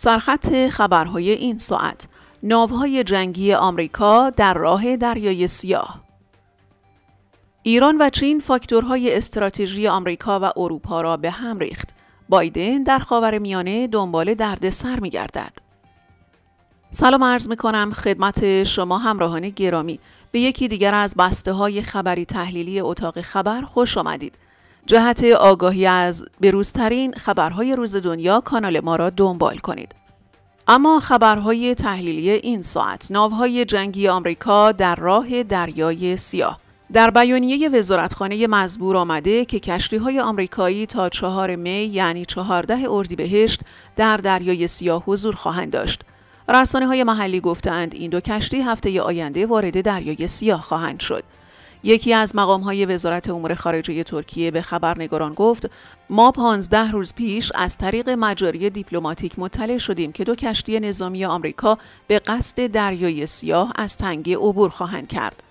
سرخط خبرهای این ساعت ناوهای جنگی آمریکا در راه دریای سیاه ایران و چین فاکتورهای استراتژی آمریکا و اروپا را به هم ریخت بایدن در خاور میانه دنبال دردسر می گردد. سلام عرض می کنم خدمت شما همراهان گرامی به یکی دیگر از بسته های خبری تحلیلی اتاق خبر خوش آمدید. جهت آگاهی از بروزترین خبرهای روز دنیا کانال ما را دنبال کنید. اما خبرهای تحلیلی این ساعت ناوهای جنگی آمریکا در راه دریای سیاه در بیانیه وزارتخانه مزبور آمده که کشتی های آمریکایی تا چهار می یعنی 14 اردیبهشت در دریای سیاه حضور خواهند داشت. رسانه های محلی گفتند این دو کشتی هفته آینده وارد دریای سیاه خواهند شد. یکی از های وزارت امور خارجه ترکیه به خبرنگاران گفت ما پانزده روز پیش از طریق مجاری دیپلماتیک مطلع شدیم که دو کشتی نظامی آمریکا به قصد دریای سیاه از تنگه عبور خواهند کرد.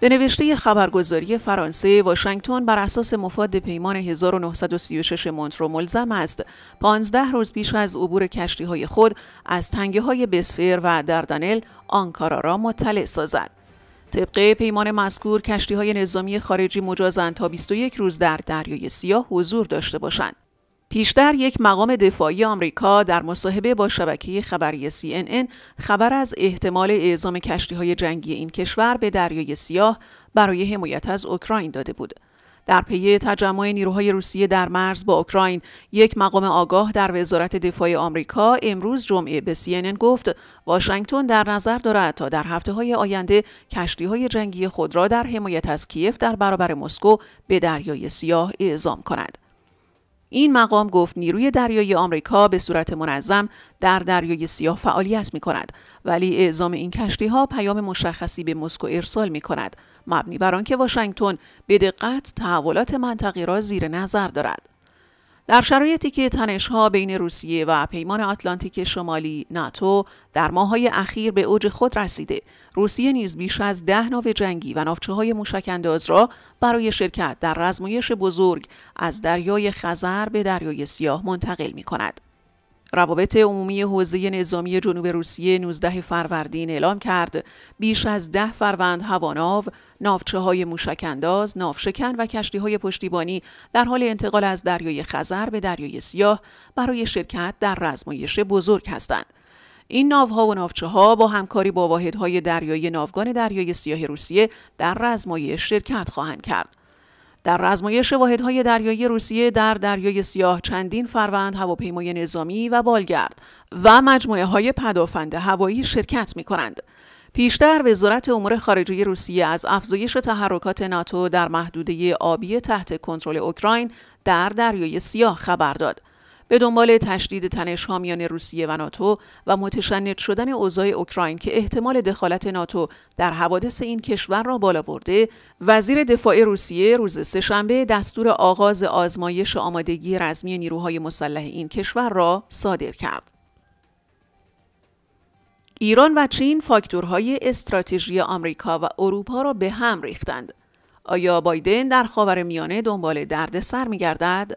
به نوشته خبرگزاری فرانسه واشنگتن بر اساس مفاد پیمان 1936 مونترو ملزم است 15 روز پیش از عبور کشتی های خود از تنگه های بسفر و دردنل آنکارا را مطلع سازد. طبق پیمان مذکور کشتی های نظامی خارجی مجازند تا 21 روز در دریای سیاه حضور داشته باشند. پیشتر یک مقام دفاعی آمریکا در مصاحبه با شبکه خبری CNN خبر از احتمال اعزام کشتی های جنگی این کشور به دریای سیاه برای حمایت از اوکراین داده بود. در پی تجمع نیروهای روسیه در مرز با اوکراین یک مقام آگاه در وزارت دفاع آمریکا امروز جمعه به CNN گفت واشنگتن در نظر دارد تا در هفته های آینده کشتی های جنگی خود را در حمایت از کیف در برابر مسکو به دریای سیاه اعزام کند. این مقام گفت نیروی دریایی آمریکا به صورت منظم در دریای سیاه فعالیت می کند ولی اعزام این کشتی ها پیام مشخصی به مسکو ارسال می کند مبنی بر آنکه واشنگتن به دقت تحولات منطقی را زیر نظر دارد در شرایطی که تنشها بین روسیه و پیمان آتلانتیک شمالی ناتو در ماههای اخیر به اوج خود رسیده روسیه نیز بیش از ده ناو جنگی و نافچه های موشکانداز را برای شرکت در رزمایش بزرگ از دریای خزر به دریای سیاه منتقل می کند. روابط عمومی حوزه نظامی جنوب روسیه 19 فروردین اعلام کرد بیش از ده فروند هواناو، نافچه های موشکنداز، ناوشکن و کشتی های پشتیبانی در حال انتقال از دریای خزر به دریای سیاه برای شرکت در رزمایش بزرگ هستند. این ناوها و نافچه ها با همکاری با واحدهای دریایی ناوگان دریای سیاه روسیه در رزمایش شرکت خواهند کرد. در رزمایش واحدهای دریایی روسیه در دریای سیاه چندین فروند هواپیمای نظامی و بالگرد و مجموعه های پدافند هوایی شرکت می کنند. پیشتر وزارت امور خارجه روسیه از افزایش تحرکات ناتو در محدوده آبی تحت کنترل اوکراین در دریای سیاه خبر داد. به دنبال تشدید تنش میان روسیه و ناتو و متشنج شدن اوضاع اوکراین که احتمال دخالت ناتو در حوادث این کشور را بالا برده، وزیر دفاع روسیه روز سهشنبه دستور آغاز آزمایش آمادگی رزمی نیروهای مسلح این کشور را صادر کرد. ایران و چین فاکتورهای استراتژی آمریکا و اروپا را به هم ریختند. آیا بایدن در خاور میانه دنبال دردسر می گردد؟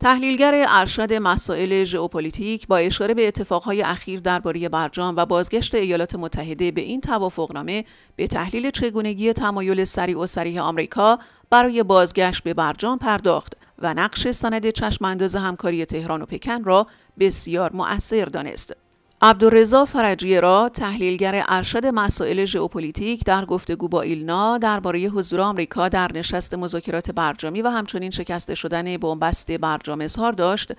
تحلیلگر ارشد مسائل ژئوپلیتیک با اشاره به اتفاقهای اخیر درباره برجام و بازگشت ایالات متحده به این توافقنامه به تحلیل چگونگی تمایل سریع و سریع آمریکا برای بازگشت به برجام پرداخت و نقش سند چشمانداز همکاری تهران و پکن را بسیار مؤثر دانست. عبدالرضا فرجی را تحلیلگر ارشد مسائل ژئوپلیتیک در گفتگو با ایلنا درباره حضور آمریکا در نشست مذاکرات برجامی و همچنین شکسته شدن بنبست برجام اظهار داشت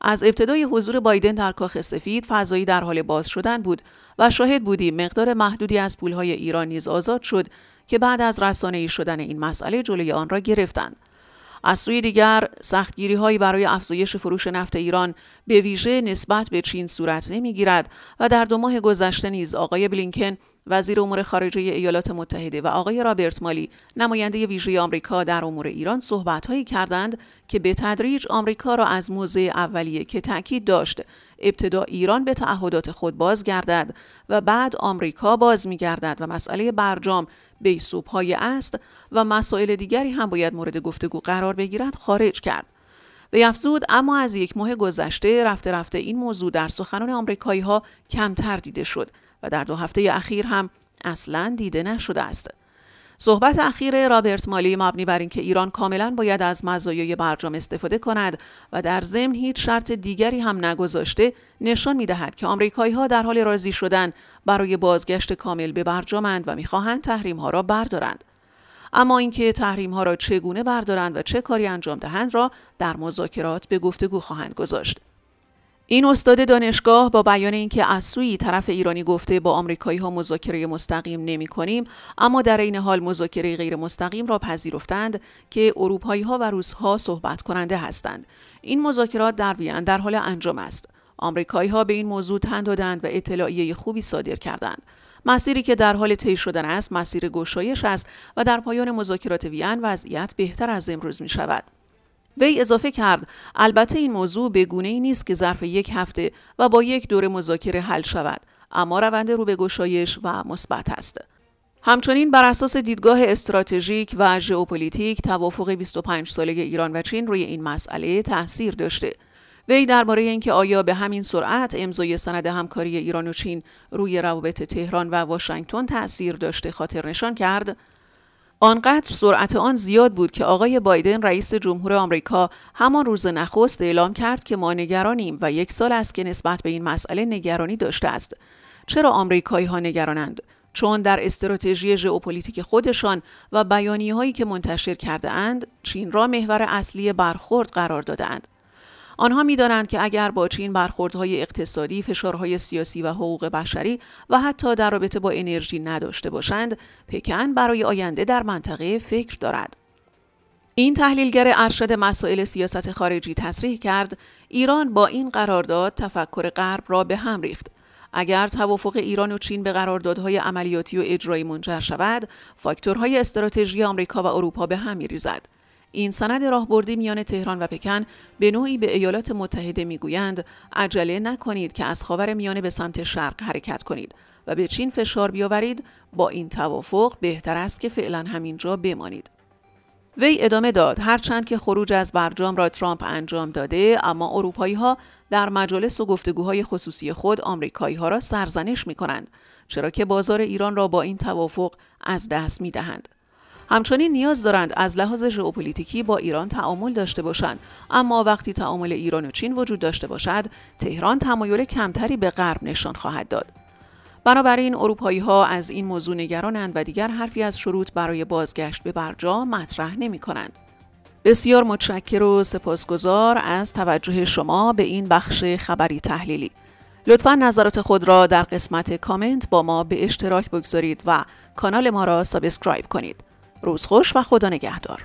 از ابتدای حضور بایدن در کاخ سفید فضایی در حال باز شدن بود و شاهد بودیم مقدار محدودی از پولهای ایران نیز آزاد شد که بعد از ای شدن این مسئله جلوی آن را گرفتند از سوی دیگر سختگیری هایی برای افزایش فروش نفت ایران به ویژه نسبت به چین صورت نمیگیرد و در دو ماه گذشته نیز آقای بلینکن وزیر امور خارجه ایالات متحده و آقای رابرت مالی نماینده ویژه آمریکا در امور ایران هایی کردند که به تدریج آمریکا را از موضع اولیه که تاکید داشت ابتدا ایران به تعهدات خود بازگردد و بعد آمریکا باز میگردد و مسئله برجام بیسوب های است و مسائل دیگری هم باید مورد گفتگو قرار بگیرد خارج کرد. وی افزود اما از یک ماه گذشته رفته رفته این موضوع در سخنان آمریکایی ها کمتر دیده شد و در دو هفته اخیر هم اصلا دیده نشده است. صحبت اخیر رابرت مالی مبنی بر اینکه ایران کاملا باید از مزایای برجام استفاده کند و در ضمن هیچ شرط دیگری هم نگذاشته نشان میدهد که آمریکایی ها در حال راضی شدن برای بازگشت کامل به برجامند و میخواهند تحریم ها را بردارند اما اینکه تحریم ها را چگونه بردارند و چه کاری انجام دهند را در مذاکرات به گفتگو خواهند گذاشت این استاد دانشگاه با بیان اینکه از سوی طرف ایرانی گفته با آمریکایی ها مذاکره مستقیم نمی کنیم اما در این حال مذاکره غیر مستقیم را پذیرفتند که اروپایی ها و روس ها صحبت کننده هستند این مذاکرات در وین در حال انجام است آمریکایی ها به این موضوع تن دادند و اطلاعیه خوبی صادر کردند مسیری که در حال طی شدن است مسیر گشایش است و در پایان مذاکرات وین وضعیت بهتر از امروز می شود وی اضافه کرد البته این موضوع به گونه ای نیست که ظرف یک هفته و با یک دور مذاکره حل شود اما روند رو به گشایش و مثبت است همچنین بر اساس دیدگاه استراتژیک و ژئوپلیتیک توافق 25 ساله ایران و چین روی این مسئله تاثیر داشته وی درباره اینکه آیا به همین سرعت امضای سند همکاری ایران و چین روی روابط تهران و واشنگتن تاثیر داشته خاطر نشان کرد آنقدر سرعت آن زیاد بود که آقای بایدن رئیس جمهور آمریکا همان روز نخست اعلام کرد که ما نگرانیم و یک سال است که نسبت به این مسئله نگرانی داشته است چرا آمریکایی ها نگرانند چون در استراتژی ژئوپلیتیک خودشان و هایی که منتشر کرده اند چین را محور اصلی برخورد قرار دادند آنها میدانند که اگر با چین برخوردهای اقتصادی، فشارهای سیاسی و حقوق بشری و حتی در رابطه با انرژی نداشته باشند، پکن برای آینده در منطقه فکر دارد. این تحلیلگر ارشد مسائل سیاست خارجی تصریح کرد ایران با این قرارداد تفکر غرب را به هم ریخت اگر توافق ایران و چین به قراردادهای عملیاتی و اجرایی منجر شود فاکتورهای استراتژی آمریکا و اروپا به هم میریزد این سند راهبردی میان تهران و پکن به نوعی به ایالات متحده میگویند عجله نکنید که از خاور میانه به سمت شرق حرکت کنید و به چین فشار بیاورید با این توافق بهتر است که فعلا همینجا بمانید وی ادامه داد هرچند که خروج از برجام را ترامپ انجام داده اما اروپایی ها در مجالس و گفتگوهای خصوصی خود آمریکایی ها را سرزنش می کنند چرا که بازار ایران را با این توافق از دست می دهند. همچنین نیاز دارند از لحاظ ژئوپلیتیکی با ایران تعامل داشته باشند اما وقتی تعامل ایران و چین وجود داشته باشد تهران تمایل کمتری به غرب نشان خواهد داد بنابراین اروپایی ها از این موضوع نگرانند و دیگر حرفی از شروط برای بازگشت به برجا مطرح نمی کنند. بسیار متشکر و سپاسگزار از توجه شما به این بخش خبری تحلیلی. لطفا نظرات خود را در قسمت کامنت با ما به اشتراک بگذارید و کانال ما را سابسکرایب کنید. روز خوش و خدا نگهدار